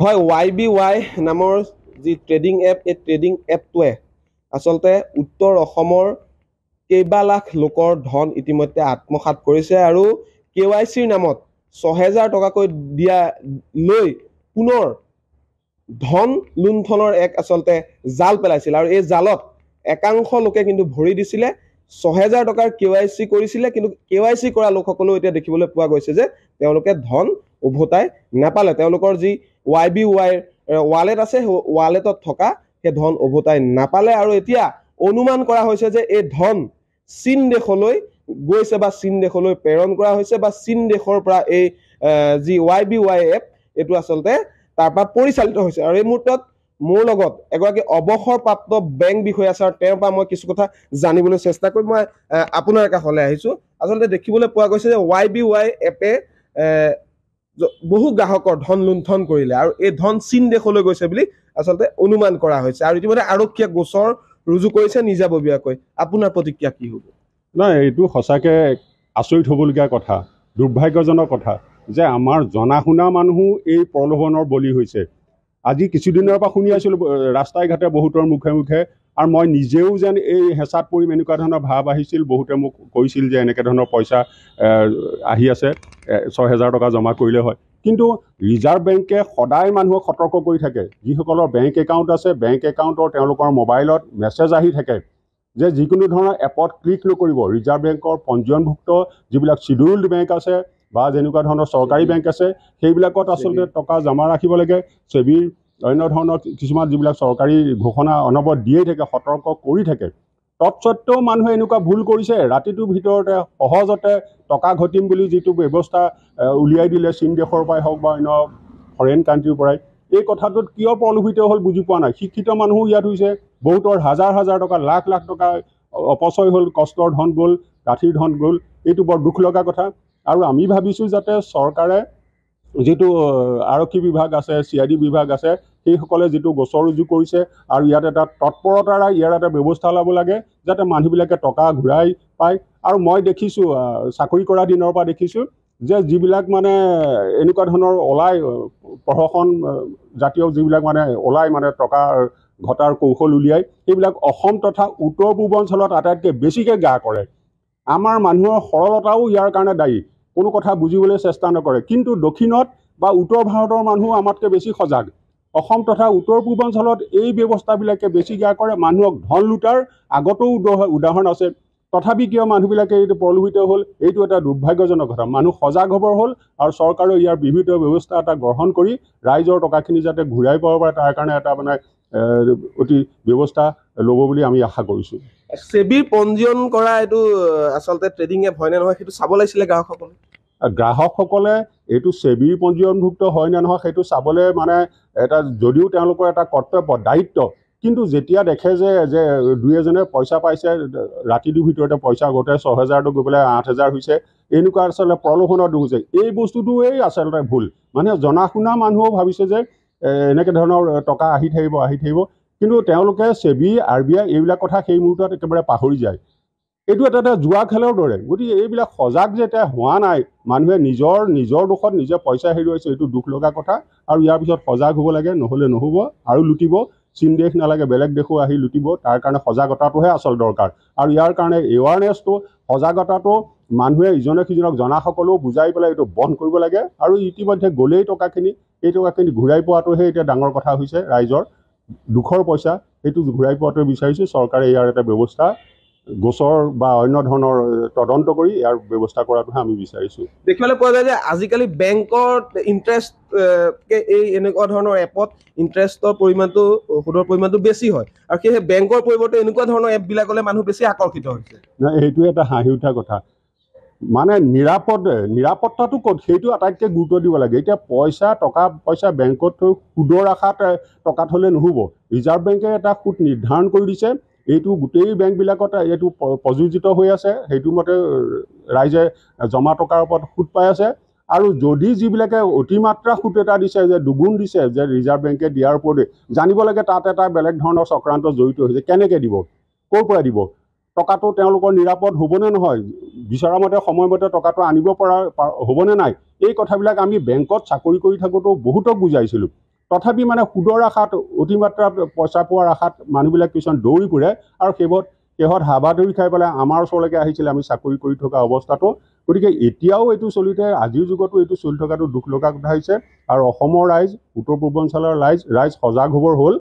হয় Y B Y নামৰ যি ট্ৰেডিং এপ এই ট্ৰেডিং এপটোৱে আচলতে উত্তৰ অসমৰ কেইবা লাখ লোকৰ ধন ইতিমধ্যে আত্মসাত কৰিছে আৰু কে ৱাই চিৰ নামত ছহেজাৰ টকাকৈ দিয়া লৈ পুনৰ ধন লুণ্ঠনৰ এক আচলতে জাল পেলাইছিল আৰু এই জালত একাংশ লোকে কিন্তু ভৰি দিছিলে ছহেজাৰ টকাৰ কে ৱাই চি কৰিছিলে কিন্তু কে ৱাই চি কৰা লোকসকলেও এতিয়া দেখিবলৈ পোৱা গৈছে যে তেওঁলোকে ধন উভতাই নাপালে তেওঁলোকৰ যি ৱাই বি ৱাইৰ ৱালেট আছে সেই ৱালেটত থকা সেই ধন উভতাই নাপালে আৰু এতিয়া অনুমান কৰা হৈছে যে এই ধন চীন দেশলৈ গৈছে বা চীন দেশলৈ প্ৰেৰণ কৰা হৈছে বা চীন দেশৰ পৰা এই যি ৱাই বি ৱাই এপ এইটো আচলতে তাৰ পৰা পৰিচালিত হৈছে আৰু এই মুহূৰ্তত মোৰ লগত এগৰাকী অৱসৰপ্ৰাপ্ত বেংক বিষয়া আছে আৰু তেওঁৰ পৰা মই কিছু কথা জানিবলৈ চেষ্টা কৰিম মই আপোনাৰ কাষলৈ আহিছোঁ আচলতে দেখিবলৈ পোৱা গৈছে যে ৱাই বি ৱাই এপে বহু গ্ৰাহকৰ ধন লুণ্ঠন কৰিলে আৰু এই ধন চীন দেশলৈ গৈছে বুলি আচলতে অনুমান কৰা হৈছে আৰু ইতিমধ্যে আৰক্ষীয়ে গোচৰ ৰুজু কৰিছে নিজাববীয়াকৈ আপোনাৰ প্ৰতিক্ৰিয়া কি হ'ব নাই এইটো সঁচাকে আচৰিত হ'বলগীয়া কথা দুৰ্ভাগ্যজনক কথা যে আমাৰ জনা শুনা মানুহো এই প্ৰলোভনৰ বলি হৈছে আজি কিছুদিনৰ পৰা শুনি আছিলো ৰাস্তাই ঘাটে বহুতৰ মুখে মুখে আৰু মই নিজেও যেন এই হেঁচাত পৰিম এনেকুৱা ধৰণৰ ভাৱ আহিছিল বহুতে মোক কৈছিল যে এনেকৈ ধৰণৰ পইচা আহি আছে ছহেজাৰ টকা জমা কৰিলে হয় কিন্তু ৰিজাৰ্ভ বেংকে সদায় মানুহক সতৰ্ক কৰি থাকে যিসকলৰ বেংক একাউণ্ট আছে বেংক একাউণ্টৰ তেওঁলোকৰ মোবাইলত মেছেজ আহি থাকে যে যিকোনো ধৰণৰ এপত ক্লিক নকৰিব ৰিজাৰ্ভ বেংকৰ পঞ্জীয়নভুক্ত যিবিলাক চিডিউল্ড বেংক আছে বা যেনেকুৱা ধৰণৰ চৰকাৰী বেংক আছে সেইবিলাকত আচলতে টকা জমা ৰাখিব লাগে ছেবিৰ অন্য ধৰণৰ কিছুমান যিবিলাক চৰকাৰী ঘোষণা অনবৰত দিয়েই থাকে সতৰ্ক কৰি থাকে তৎসত্ত্বেও মানুহে এনেকুৱা ভুল কৰিছে ৰাতিটোৰ ভিতৰতে সহজতে টকা ঘটিম বুলি যিটো ব্যৱস্থা উলিয়াই দিলে চীন দেশৰ পৰাই হওক বা অন্য ফৰেইন কাণ্ট্ৰিৰ পৰাই এই কথাটোত কিয় প্ৰলোভিত হ'ল বুজি পোৱা নাই শিক্ষিত মানুহো ইয়াত হৈছে বহুতৰ হাজাৰ হাজাৰ টকা লাখ লাখ টকা অপচয় হ'ল কষ্টৰ ধন গ'ল গাঁঠিৰ ধন গ'ল এইটো বৰ দুখ লগা কথা আৰু আমি ভাবিছোঁ যাতে চৰকাৰে যিটো আৰক্ষী বিভাগ আছে চি আই ডি বিভাগ আছে সেইসকলে যিটো গোচৰ ৰুজু কৰিছে আৰু ইয়াত এটা তৎপৰতাৰে ইয়াৰ এটা ব্যৱস্থা ল'ব লাগে যাতে মানুহবিলাকে টকা ঘূৰাই পায় আৰু মই দেখিছোঁ চাকৰি কৰা দিনৰ পৰা দেখিছোঁ যে যিবিলাক মানে এনেকুৱা ধৰণৰ ওলাই প্ৰশাসন জাতীয় যিবিলাক মানে ওলাই মানে টকাৰ ঘটাৰ কৌশল উলিয়াই সেইবিলাক অসম তথা উত্তৰ পূৰ্বাঞ্চলত আটাইতকৈ বেছিকৈ গা কৰে আমাৰ মানুহৰ সৰলতাও ইয়াৰ কাৰণে দায়ী কোনো কথা বুজিবলৈ চেষ্টা নকৰে কিন্তু দক্ষিণত বা উত্তৰ ভাৰতৰ মানুহ আমাতকৈ বেছি সজাগ অসম তথা উত্তৰ পূৰ্বাঞ্চলত এই ব্যৱস্থাবিলাকে বেছি গা কৰে মানুহক ধন লুটাৰ আগতেও উদাহৰণ আছে তথাপি কিয় মানুহবিলাকে এইটো প্ৰলোভিত হ'ল এইটো এটা দুৰ্ভাগ্যজনক কথা মানুহ সজাগ হ'বৰ হ'ল আৰু চৰকাৰেও ইয়াৰ বিভিন্ন ব্যৱস্থা এটা গ্ৰহণ কৰি ৰাইজৰ টকাখিনি যাতে ঘূৰাই পাব পাৰে তাৰ কাৰণে এটা মানে অতি ব্যৱস্থা ল'ব বুলি আমি আশা কৰিছোঁ চেবিৰ পঞ্জীয়ন কৰা এইটো আচলতে ট্ৰেডিং এপ নে নহয় সেইটো চাব লাগিছিলে গ্ৰাহকসকলে গ্ৰাহকসকলে এইটো ছেবিৰ পঞ্জীয়নভুক্ত হয় নে নহয় সেইটো চাবলৈ মানে এটা যদিও তেওঁলোকৰ এটা কৰ্তব্য দায়িত্ব কিন্তু যেতিয়া দেখে যে যে দুই এজনে পইচা পাইছে ৰাতিটোৰ ভিতৰতে পইচা গোটে ছহেজাৰটো গৈ পেলাই আঠ হেজাৰ হৈছে এনেকুৱা আচলতে প্ৰলোভনত ডুবিছে এই বস্তুটোৱেই আচলতে ভুল মানে জনা শুনা মানুহেও ভাবিছে যে এনেকৈ ধৰণৰ টকা আহি থাকিব আহি থাকিব কিন্তু তেওঁলোকে ছেবি আৰ বি আই এইবিলাক কথা সেই মুহূৰ্তত একেবাৰে পাহৰি যায় এইটো এটা এটা জুৱা খেলৰ দৰে গতিকে এইবিলাক সজাগ যে এতিয়া হোৱা নাই মানুহে নিজৰ নিজৰ দুখত নিজে পইচা হেৰুৱাইছে এইটো দুখ লগা কথা আৰু ইয়াৰ পিছত সজাগ হ'ব লাগে নহ'লে নহ'ব আৰু লুটিব চীন দেশ নালাগে বেলেগ দেশো আহি লুটিব তাৰ কাৰণে সজাগতাটোহে আচল দৰকাৰ আৰু ইয়াৰ কাৰণে এৱাৰনেছটো সজাগতাটো মানুহে ইজনে সিজনক জনাসকলেও বুজাই পেলাই এইটো বন্ধ কৰিব লাগে আৰু ইতিমধ্যে গ'লেই টকাখিনি এই টকাখিনি ঘূৰাই পোৱাটোহে এতিয়া ডাঙৰ কথা হৈছে ৰাইজৰ দুখৰ পইচা সেইটো ঘূৰাই পোৱাটোৱে বিচাৰিছোঁ চৰকাৰে ইয়াৰ এটা ব্যৱস্থা গোচৰ বা অন্য ধৰণৰ তদন্ত কৰি ইয়াৰ ব্যৱস্থা কৰাটোহে আমি বিচাৰিছোঁ দেখিবলৈ পোৱা যায় যে আজিকালি বেংকত ইণ্টাৰেষ্ট এই এনেকুৱা ধৰণৰ এপত ইণ্টাৰেষ্টৰ পৰিমাণটো সুদৰ পৰিমাণটো বেছি হয় আৰু সেয়েহে বেংকৰ পৰিৱৰ্তে এনেকুৱা ধৰণৰ এপবিলাকলৈ মানুহ বেছি আকৰ্ষিত হৈছে নাই সেইটো এটা হাঁহি উঠা কথা মানে নিৰাপদ নিৰাপত্তাটো ক'ত সেইটো আটাইতকৈ গুৰুত্ব দিব লাগে এতিয়া পইচা টকা পইচা বেংকত থৈ সুদৰ আশাত টকা থ'লে নহ'ব ৰিজাৰ্ভ বেংকে এটা সুদ নিৰ্ধাৰণ কৰি দিছে এইটো গোটেই বেংকবিলাকত এইটো প্ৰযোজিত হৈ আছে সেইটো মতে ৰাইজে জমা টকাৰ ওপৰত সুত পাই আছে আৰু যদি যিবিলাকে অতিমাত্ৰা সুত এটা দিছে যে দুগুণ দিছে যে ৰিজাৰ্ভ বেংকে দিয়াৰ ওপৰতে জানিব লাগে তাত এটা বেলেগ ধৰণৰ চক্ৰান্ত জড়িত হৈছে কেনেকৈ দিব ক'ৰ পৰা দিব টকাটো তেওঁলোকৰ নিৰাপদ হ'বনে নহয় বিচৰা মতে সময়মতে টকাটো আনিব পৰা হ'বনে নাই এই কথাবিলাক আমি বেংকত চাকৰি কৰি থাকোঁতেও বহুতক বুজাইছিলোঁ তথাপি মানে সুদৰ আশাত অতিমাত্ৰা পইচা পোৱাৰ আশাত মানুহবিলাক কিছুমান দৌৰি ফুৰে আৰু সেইবোৰ শেহত হাবাদৰি খাই পেলাই আমাৰ ওচৰলৈকে আহিছিলে আমি চাকৰি কৰি থকা অৱস্থাটো গতিকে এতিয়াও এইটো চলিতে আজিৰ যুগতো এইটো চলি থকাটো দুখ লগা কথা হৈছে আৰু অসমৰ ৰাইজ উত্তৰ পূৰ্বাঞ্চলৰ ৰাইজ ৰাইজ সজাগ হ'বৰ হ'ল